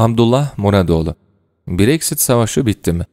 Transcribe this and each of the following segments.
Abdullah Muradoğlu Brexit savaşı bitti mi?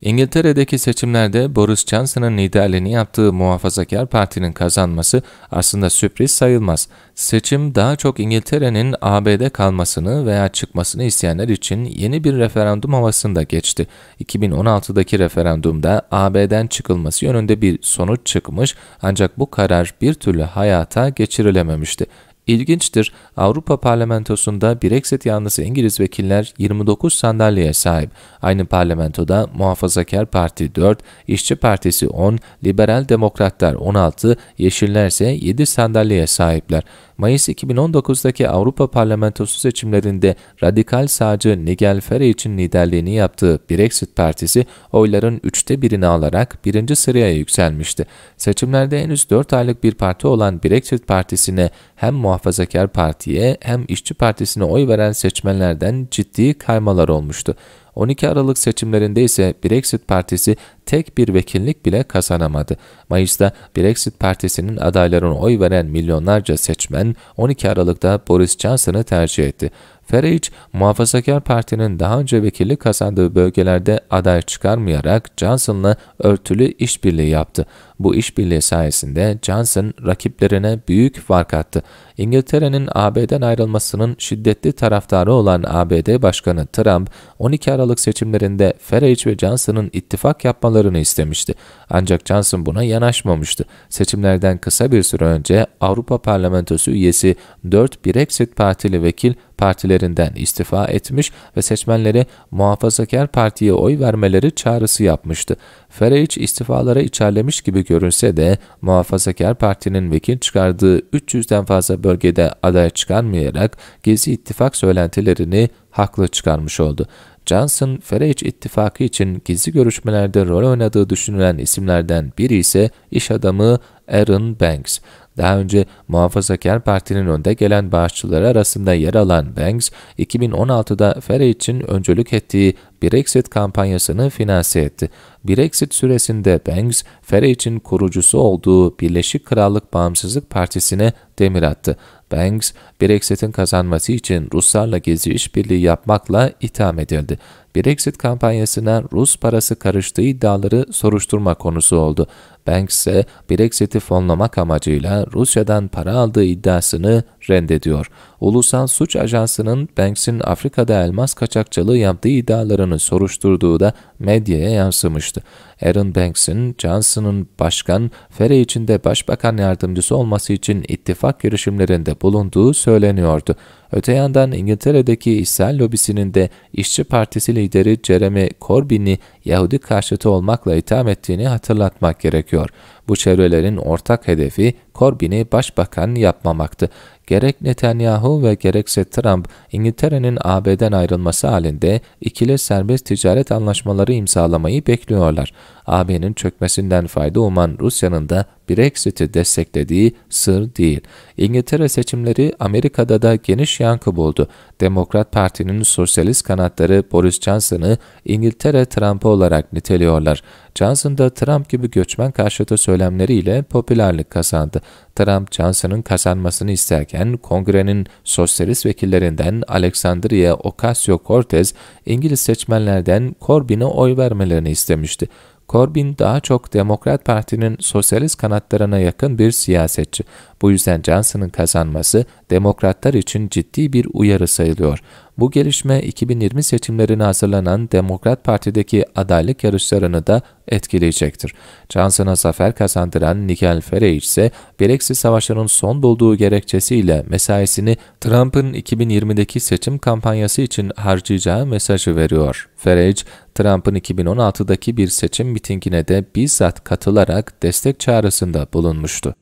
İngiltere'deki seçimlerde Boris Johnson'ın liderliğini yaptığı Muhafazakar Parti'nin kazanması aslında sürpriz sayılmaz. Seçim daha çok İngiltere'nin ABD kalmasını veya çıkmasını isteyenler için yeni bir referandum havasında geçti. 2016'daki referandumda AB'den çıkılması yönünde bir sonuç çıkmış ancak bu karar bir türlü hayata geçirilememişti. İlginçtir, Avrupa parlamentosunda Brexit yanlısı İngiliz vekiller 29 sandalyeye sahip. Aynı parlamentoda Muhafazakar Parti 4, İşçi Partisi 10, Liberal Demokratlar 16, Yeşiller ise 7 sandalyeye sahipler. Mayıs 2019'daki Avrupa Parlamentosu seçimlerinde radikal sağcı Nigel Farage için liderliğini yaptığı Brexit Partisi oyların üçte birini alarak birinci sıraya yükselmişti. Seçimlerde henüz 4 aylık bir parti olan Brexit Partisi'ne hem Muhafazakar Parti'ye hem işçi Partisi'ne oy veren seçmenlerden ciddi kaymalar olmuştu. 12 Aralık seçimlerinde ise Brexit Partisi tek bir vekillik bile kazanamadı. Mayıs'ta Brexit Partisi'nin adaylarına oy veren milyonlarca seçmen 12 Aralık'ta Boris Johnson'ı tercih etti. Feriç, Muhafazakar Parti'nin daha önce vekillik kazandığı bölgelerde aday çıkarmayarak Johnson'la örtülü işbirliği yaptı. Bu işbirliği sayesinde Johnson rakiplerine büyük fark attı. İngiltere'nin AB'den ayrılmasının şiddetli taraftarı olan ABD Başkanı Trump, 12 Aralık seçimlerinde Farage ve Johnson'ın ittifak yapmalarını istemişti. Ancak Johnson buna yanaşmamıştı. Seçimlerden kısa bir süre önce Avrupa Parlamentosu üyesi 4 Brexit partili vekil partilerinden istifa etmiş ve seçmenlere muhafazakar partiye oy vermeleri çağrısı yapmıştı. Feriç istifalara içerlemiş gibi görünse de muhafazakar partinin vekil çıkardığı 300'den fazla bölgede aday çıkarmayarak Gezi ittifak söylentilerini haklı çıkarmış oldu. Johnson, Ferec ittifakı için gizli görüşmelerde rol oynadığı düşünülen isimlerden biri ise iş adamı Aaron Banks. Daha önce Muhafazakar Parti'nin önde gelen bağışçıları arasında yer alan Banks, 2016'da Ferre için öncülük ettiği Brexit kampanyasını finanse etti. Brexit süresinde Banks, için kurucusu olduğu Birleşik Krallık Bağımsızlık Partisi'ne demir attı. Banks, Brexit'in kazanması için Ruslarla gezi işbirliği yapmakla itham edildi. Brexit kampanyasına Rus parası karıştığı iddiaları soruşturma konusu oldu. Banks ise Brexit'i fonlamak amacıyla Rusya'dan para aldığı iddiasını reddediyor. Ulusal Suç Ajansı'nın Banks'in Afrika'da elmas kaçakçılığı yaptığı iddialarını soruşturduğu da medyaya yansımıştı. Aaron Banks'in Johnson'ın başkan, Ferre içinde başbakan yardımcısı olması için ittifak girişimlerinde bulunduğu söyleniyordu. Öte yandan İngiltere'deki İsrail lobisinin de İşçi Partisi lideri Jeremy Corbyn'i Yahudi karşıtı olmakla itham ettiğini hatırlatmak gerekiyor. Bu çevrelerin ortak hedefi Corbyn'i başbakan yapmamaktı. Gerek Netanyahu ve gerekse Trump, İngiltere'nin AB'den ayrılması halinde ikili serbest ticaret anlaşmaları imzalamayı bekliyorlar. AB'nin çökmesinden fayda uman Rusya'nın da Brexit'i desteklediği sır değil. İngiltere seçimleri Amerika'da da geniş yankı buldu. Demokrat Parti'nin sosyalist kanatları Boris Johnson'ı İngiltere Trump'ı olarak niteliyorlar. Johnson da Trump gibi göçmen karşıtı söylemleriyle popülerlik kazandı. Trump, Johnson'ın kazanmasını isterken kongrenin sosyalist vekillerinden Alexandria Ocasio-Cortez, İngiliz seçmenlerden Corbyn'e oy vermelerini istemişti. Corbyn daha çok Demokrat Parti'nin sosyalist kanatlarına yakın bir siyasetçi. Bu yüzden Johnson'ın kazanması Demokratlar için ciddi bir uyarı sayılıyor. Bu gelişme 2020 seçimlerine hazırlanan Demokrat Parti'deki adaylık yarışlarını da etkileyecektir. Johnson'a zafer kazandıran Nigel Farage ise Brexit savaşının son bulduğu gerekçesiyle mesaisini Trump'ın 2020'deki seçim kampanyası için harcayacağı mesajı veriyor. Farage, Trump'ın 2016'daki bir seçim mitingine de bizzat katılarak destek çağrısında bulunmuştu.